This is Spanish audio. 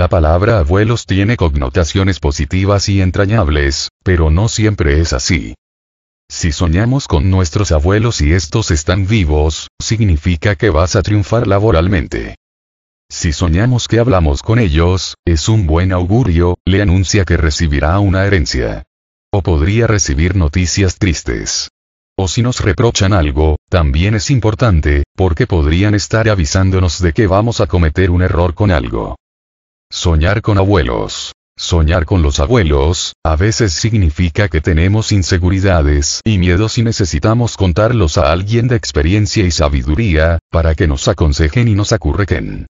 La palabra abuelos tiene connotaciones positivas y entrañables, pero no siempre es así. Si soñamos con nuestros abuelos y estos están vivos, significa que vas a triunfar laboralmente. Si soñamos que hablamos con ellos, es un buen augurio, le anuncia que recibirá una herencia. O podría recibir noticias tristes. O si nos reprochan algo, también es importante, porque podrían estar avisándonos de que vamos a cometer un error con algo. Soñar con abuelos. Soñar con los abuelos, a veces significa que tenemos inseguridades y miedos y necesitamos contarlos a alguien de experiencia y sabiduría, para que nos aconsejen y nos acurrequen.